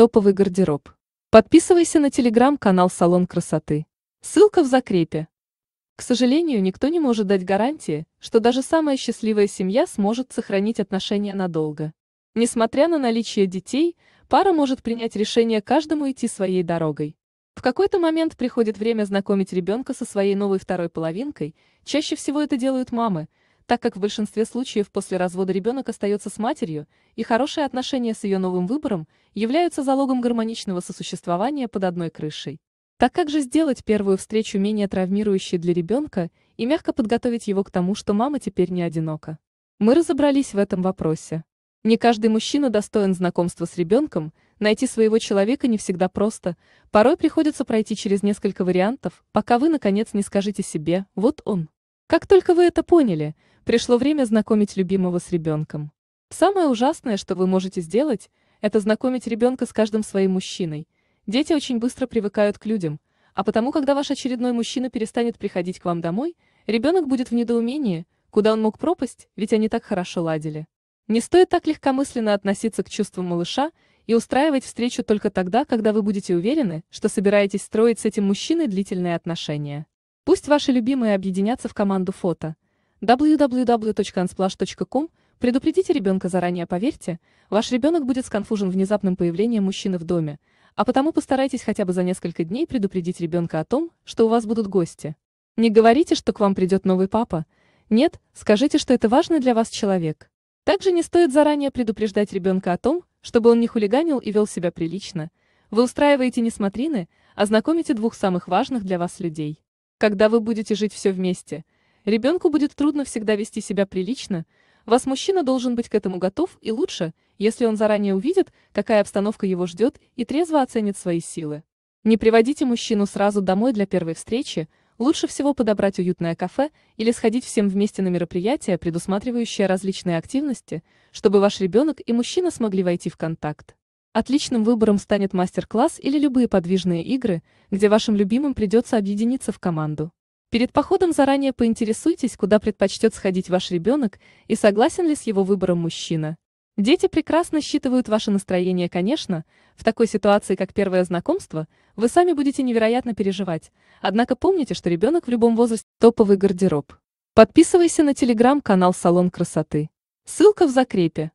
Топовый гардероб. Подписывайся на телеграм-канал «Салон красоты». Ссылка в закрепе. К сожалению, никто не может дать гарантии, что даже самая счастливая семья сможет сохранить отношения надолго. Несмотря на наличие детей, пара может принять решение каждому идти своей дорогой. В какой-то момент приходит время знакомить ребенка со своей новой второй половинкой, чаще всего это делают мамы – так как в большинстве случаев после развода ребенок остается с матерью, и хорошие отношения с ее новым выбором являются залогом гармоничного сосуществования под одной крышей. Так как же сделать первую встречу менее травмирующей для ребенка и мягко подготовить его к тому, что мама теперь не одинока? Мы разобрались в этом вопросе. Не каждый мужчина достоин знакомства с ребенком, найти своего человека не всегда просто, порой приходится пройти через несколько вариантов, пока вы, наконец, не скажете себе «вот он». Как только вы это поняли, пришло время знакомить любимого с ребенком. Самое ужасное, что вы можете сделать, это знакомить ребенка с каждым своим мужчиной. Дети очень быстро привыкают к людям, а потому, когда ваш очередной мужчина перестанет приходить к вам домой, ребенок будет в недоумении, куда он мог пропасть, ведь они так хорошо ладили. Не стоит так легкомысленно относиться к чувствам малыша и устраивать встречу только тогда, когда вы будете уверены, что собираетесь строить с этим мужчиной длительные отношения. Пусть ваши любимые объединятся в команду фото. www.unsplash.com Предупредите ребенка заранее, поверьте, ваш ребенок будет сконфужен внезапным появлением мужчины в доме, а потому постарайтесь хотя бы за несколько дней предупредить ребенка о том, что у вас будут гости. Не говорите, что к вам придет новый папа. Нет, скажите, что это важный для вас человек. Также не стоит заранее предупреждать ребенка о том, чтобы он не хулиганил и вел себя прилично. Вы устраиваете не смотрины, а знакомите двух самых важных для вас людей. Когда вы будете жить все вместе, ребенку будет трудно всегда вести себя прилично, вас мужчина должен быть к этому готов и лучше, если он заранее увидит, какая обстановка его ждет и трезво оценит свои силы. Не приводите мужчину сразу домой для первой встречи, лучше всего подобрать уютное кафе или сходить всем вместе на мероприятие, предусматривающее различные активности, чтобы ваш ребенок и мужчина смогли войти в контакт. Отличным выбором станет мастер-класс или любые подвижные игры, где вашим любимым придется объединиться в команду. Перед походом заранее поинтересуйтесь, куда предпочтет сходить ваш ребенок и согласен ли с его выбором мужчина. Дети прекрасно считывают ваше настроение, конечно. В такой ситуации, как первое знакомство, вы сами будете невероятно переживать. Однако помните, что ребенок в любом возрасте – топовый гардероб. Подписывайся на телеграм-канал «Салон красоты». Ссылка в закрепе.